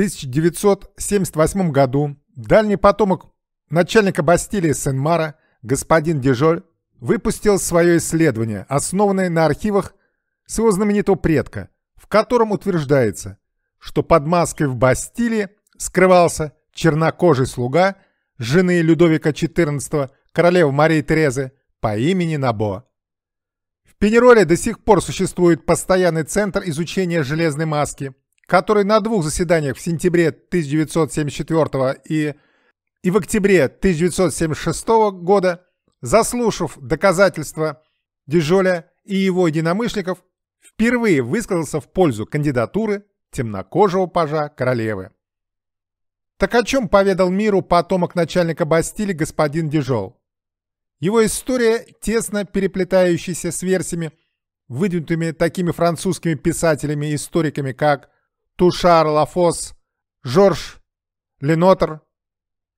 1978 году дальний потомок начальника Бастилии Сен-Мара, господин Дежоль, выпустил свое исследование, основанное на архивах своего знаменитого предка, в котором утверждается, что под маской в Бастилии скрывался чернокожий слуга жены Людовика XIV, королевы Марии Терезы, по имени Набо. В Пенероле до сих пор существует постоянный центр изучения железной маски – который на двух заседаниях в сентябре 1974 и, и в октябре 1976 года, заслушав доказательства Дежоля и его единомышленников, впервые высказался в пользу кандидатуры темнокожего пажа королевы. Так о чем поведал миру потомок начальника Бастили господин Дежол? Его история, тесно переплетающаяся с версиями, выдвинутыми такими французскими писателями и историками, как Тушар Лафос, Жорж Ленотр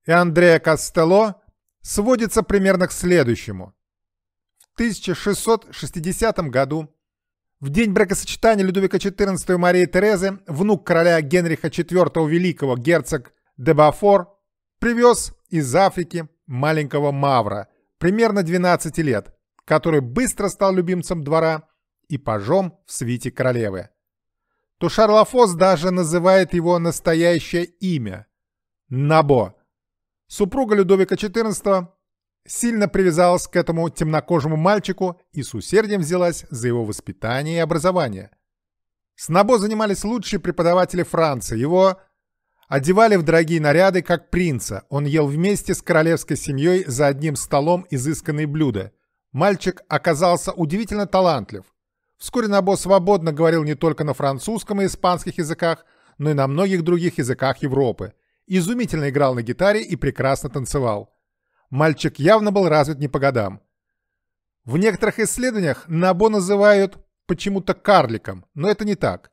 и Андреа Кастело сводится примерно к следующему. В 1660 году, в день бракосочетания Людовика XIV и Марии Терезы, внук короля Генриха IV Великого, герцог Дебафор привез из Африки маленького Мавра, примерно 12 лет, который быстро стал любимцем двора и пажом в свите королевы то Шарлофос даже называет его настоящее имя – Набо. Супруга Людовика XIV сильно привязалась к этому темнокожему мальчику и с усердием взялась за его воспитание и образование. С Набо занимались лучшие преподаватели Франции, его одевали в дорогие наряды, как принца, он ел вместе с королевской семьей за одним столом изысканные блюда. Мальчик оказался удивительно талантлив – Вскоре Набо свободно говорил не только на французском и испанских языках, но и на многих других языках Европы. Изумительно играл на гитаре и прекрасно танцевал. Мальчик явно был развит не по годам. В некоторых исследованиях Набо называют почему-то карликом, но это не так.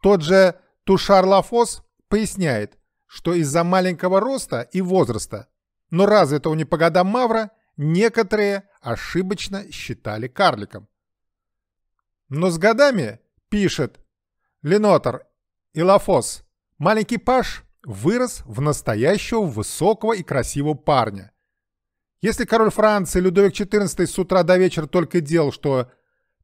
Тот же Тушар Лафос поясняет, что из-за маленького роста и возраста, но развитого не по годам Мавра, некоторые ошибочно считали карликом. Но с годами, пишет Ленотор и Лафос, маленький Паш вырос в настоящего высокого и красивого парня. Если король Франции Людовик XIV с утра до вечера только делал, что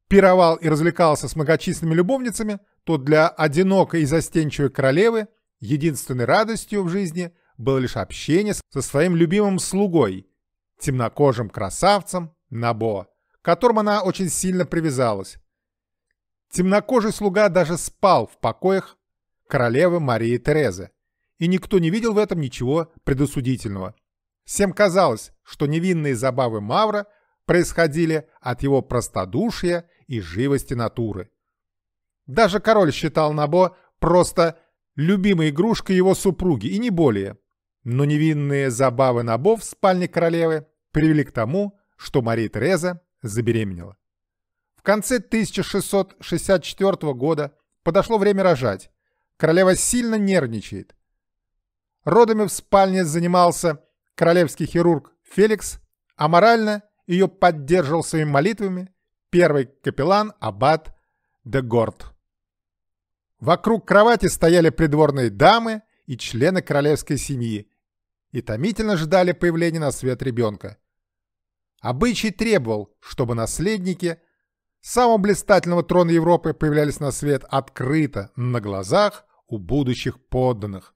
пировал и развлекался с многочисленными любовницами, то для одинокой и застенчивой королевы единственной радостью в жизни было лишь общение со своим любимым слугой, темнокожим красавцем Набо, к которому она очень сильно привязалась. Темнокожий слуга даже спал в покоях королевы Марии Терезы, и никто не видел в этом ничего предосудительного. Всем казалось, что невинные забавы Мавра происходили от его простодушия и живости натуры. Даже король считал Набо просто любимой игрушкой его супруги, и не более. Но невинные забавы Набо в спальне королевы привели к тому, что Мария Тереза забеременела конце 1664 года подошло время рожать. Королева сильно нервничает. Родами в спальне занимался королевский хирург Феликс, а морально ее поддерживал своими молитвами первый капеллан Аббат де Горд. Вокруг кровати стояли придворные дамы и члены королевской семьи и томительно ждали появления на свет ребенка. Обычай требовал, чтобы наследники самого блистательного трона Европы появлялись на свет открыто, на глазах у будущих подданных.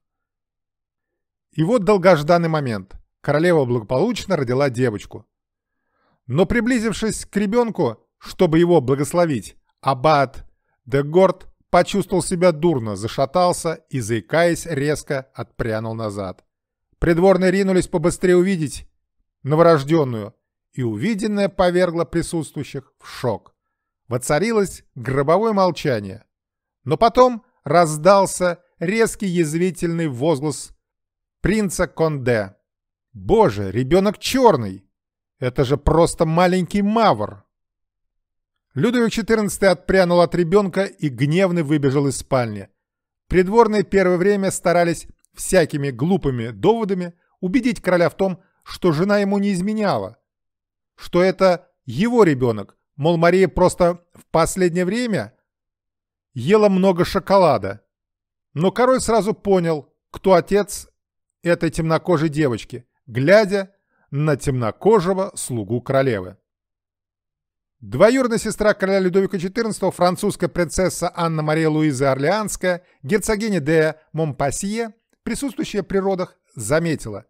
И вот долгожданный момент. Королева благополучно родила девочку. Но приблизившись к ребенку, чтобы его благословить, аббат де Горд почувствовал себя дурно, зашатался и, заикаясь, резко отпрянул назад. Придворные ринулись побыстрее увидеть новорожденную, и увиденное повергло присутствующих в шок. Воцарилось гробовое молчание. Но потом раздался резкий язвительный возглас принца Конде. «Боже, ребенок черный! Это же просто маленький мавр!» Людовик XIV отпрянул от ребенка и гневно выбежал из спальни. Придворные первое время старались всякими глупыми доводами убедить короля в том, что жена ему не изменяла, что это его ребенок, Мол, Мария просто в последнее время ела много шоколада. Но король сразу понял, кто отец этой темнокожей девочки, глядя на темнокожего слугу королевы. Двоюродная сестра короля Людовика XIV, французская принцесса Анна Мария Луиза Орлеанская, герцогиня де Монпассие, присутствующая при родах, заметила,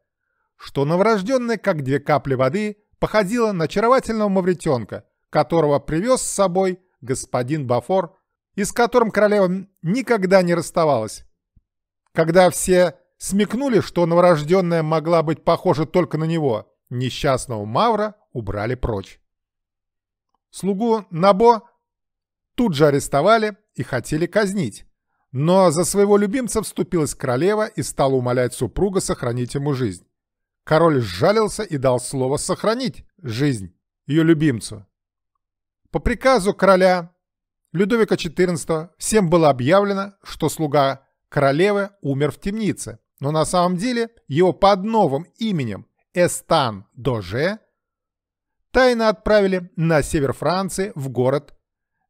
что новорожденная, как две капли воды, походила на очаровательного мавритенка, которого привез с собой господин Бафор, и с которым королева никогда не расставалась. Когда все смекнули, что новорожденная могла быть похожа только на него, несчастного Мавра убрали прочь. Слугу Набо тут же арестовали и хотели казнить. Но за своего любимца вступилась королева и стала умолять супруга сохранить ему жизнь. Король сжалился и дал слово сохранить жизнь ее любимцу. По приказу короля Людовика XIV всем было объявлено, что слуга королевы умер в темнице, но на самом деле его под новым именем Эстан Доже тайно отправили на север Франции в город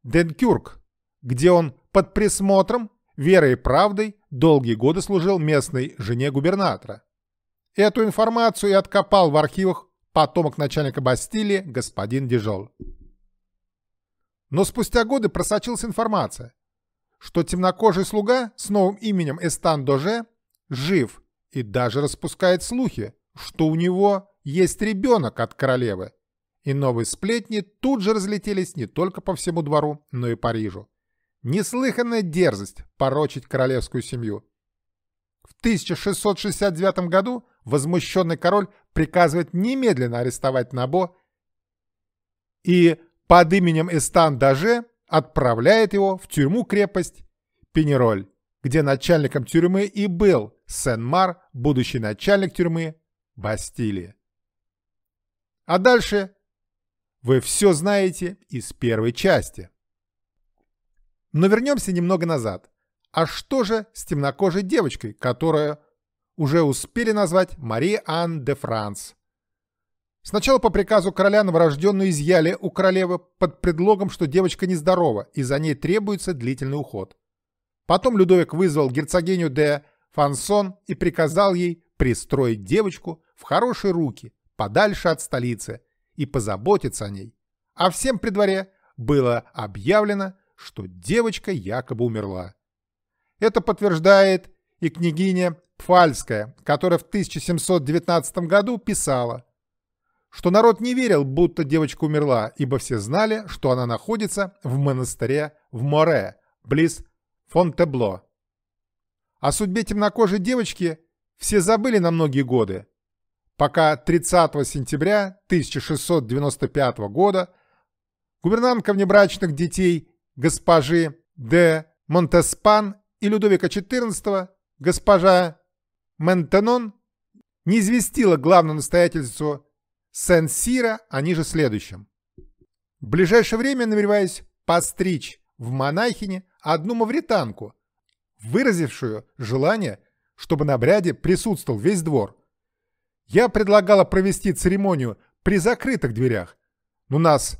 Денкюрк, где он под присмотром, верой и правдой, долгие годы служил местной жене губернатора. Эту информацию и откопал в архивах потомок начальника Бастилии господин Дижол. Но спустя годы просочилась информация, что темнокожий слуга с новым именем Эстан Доже жив и даже распускает слухи, что у него есть ребенок от королевы. И новые сплетни тут же разлетелись не только по всему двору, но и Парижу. Неслыханная дерзость порочить королевскую семью. В 1669 году возмущенный король приказывает немедленно арестовать Набо и под именем Эстан Даже отправляет его в тюрьму-крепость Пенероль, где начальником тюрьмы и был Сен-Мар, будущий начальник тюрьмы Бастилии. А дальше вы все знаете из первой части. Но вернемся немного назад. А что же с темнокожей девочкой, которую уже успели назвать Мария Ан де Франс? Сначала по приказу короля новорожденную изъяли у королевы под предлогом, что девочка нездорова и за ней требуется длительный уход. Потом Людовик вызвал герцогиню де Фансон и приказал ей пристроить девочку в хорошие руки, подальше от столицы, и позаботиться о ней. А всем при дворе было объявлено, что девочка якобы умерла. Это подтверждает и княгиня Пфальская, которая в 1719 году писала – что народ не верил, будто девочка умерла, ибо все знали, что она находится в монастыре в Море, близ Фонтебло. О судьбе темнокожей девочки все забыли на многие годы, пока 30 сентября 1695 года губернантка внебрачных детей госпожи де Монтеспан и Людовика XIV госпожа Ментенон не известила главную настоятельницу Сен-Сира, они же следующем. В ближайшее время намереваюсь постричь в монахине одну мавританку, выразившую желание, чтобы на обряде присутствовал весь двор. Я предлагала провести церемонию при закрытых дверях, но нас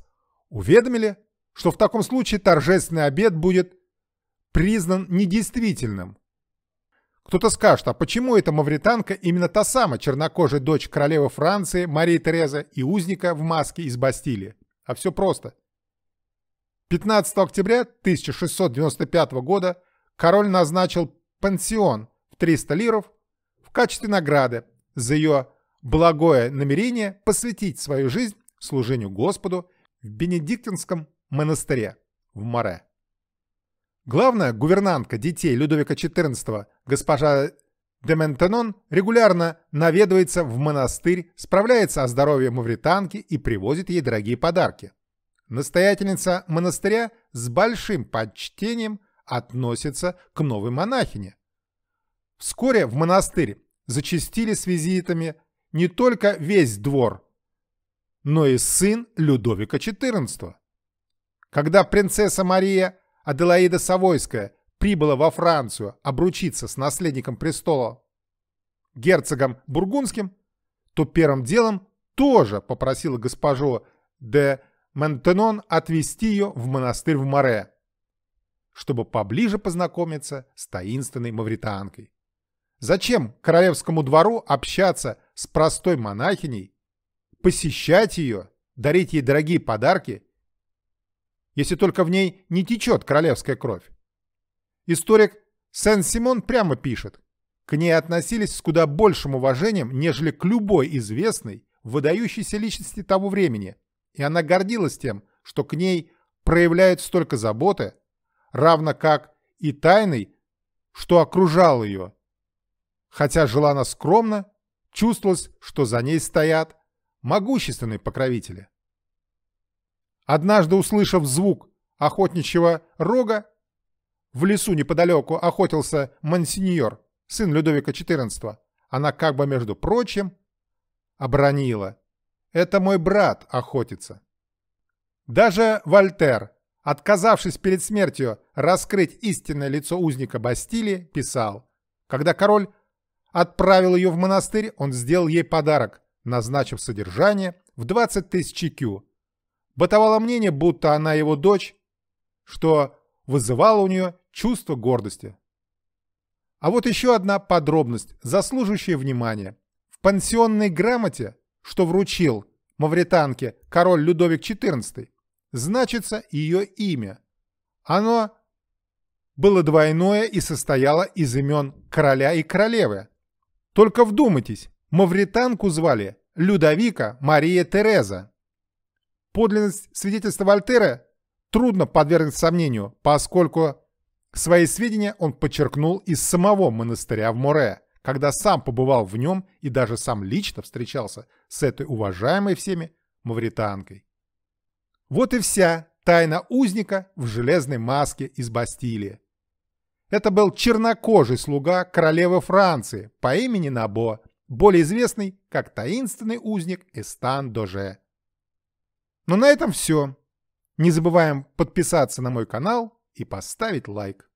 уведомили, что в таком случае торжественный обед будет признан недействительным. Кто-то скажет, а почему эта мавританка именно та самая чернокожая дочь королевы Франции Марии Тереза и узника в маске из Бастилии? А все просто. 15 октября 1695 года король назначил пансион в 300 лиров в качестве награды за ее благое намерение посвятить свою жизнь служению Господу в Бенедиктинском монастыре в Море. Главная гувернантка детей Людовика XIV, госпожа де Ментенон, регулярно наведывается в монастырь, справляется о здоровье мавританки и привозит ей дорогие подарки. Настоятельница монастыря с большим почтением относится к новой монахине. Вскоре в монастырь зачастили с визитами не только весь двор, но и сын Людовика XIV. Когда принцесса Мария Аделаида Савойская прибыла во Францию обручиться с наследником престола герцогом бургундским, то первым делом тоже попросила госпожу де Ментенон отвезти ее в монастырь в Море, чтобы поближе познакомиться с таинственной мавританкой. Зачем королевскому двору общаться с простой монахиней, посещать ее, дарить ей дорогие подарки если только в ней не течет королевская кровь. Историк Сен-Симон прямо пишет, к ней относились с куда большим уважением, нежели к любой известной, выдающейся личности того времени, и она гордилась тем, что к ней проявляют столько заботы, равно как и тайной, что окружал ее. Хотя жила она скромно, чувствовалось, что за ней стоят могущественные покровители. Однажды, услышав звук охотничьего рога, в лесу неподалеку охотился мансиньор, сын Людовика XIV. Она как бы, между прочим, обронила. «Это мой брат охотится». Даже Вольтер, отказавшись перед смертью раскрыть истинное лицо узника Бастилии, писал, когда король отправил ее в монастырь, он сделал ей подарок, назначив содержание в 20 тысяч кю бытовало мнение, будто она его дочь, что вызывало у нее чувство гордости. А вот еще одна подробность, заслуживающая внимания. В пансионной грамоте, что вручил мавританке король Людовик XIV, значится ее имя. Оно было двойное и состояло из имен короля и королевы. Только вдумайтесь, мавританку звали Людовика Мария Тереза. Подлинность свидетельства Вольтера трудно подвергнуть сомнению, поскольку свои сведения он подчеркнул из самого монастыря в Море, когда сам побывал в нем и даже сам лично встречался с этой уважаемой всеми мавританкой. Вот и вся тайна узника в железной маске из Бастилии. Это был чернокожий слуга королевы Франции по имени Набо, более известный как таинственный узник Эстан Доже. Но на этом все. Не забываем подписаться на мой канал и поставить лайк.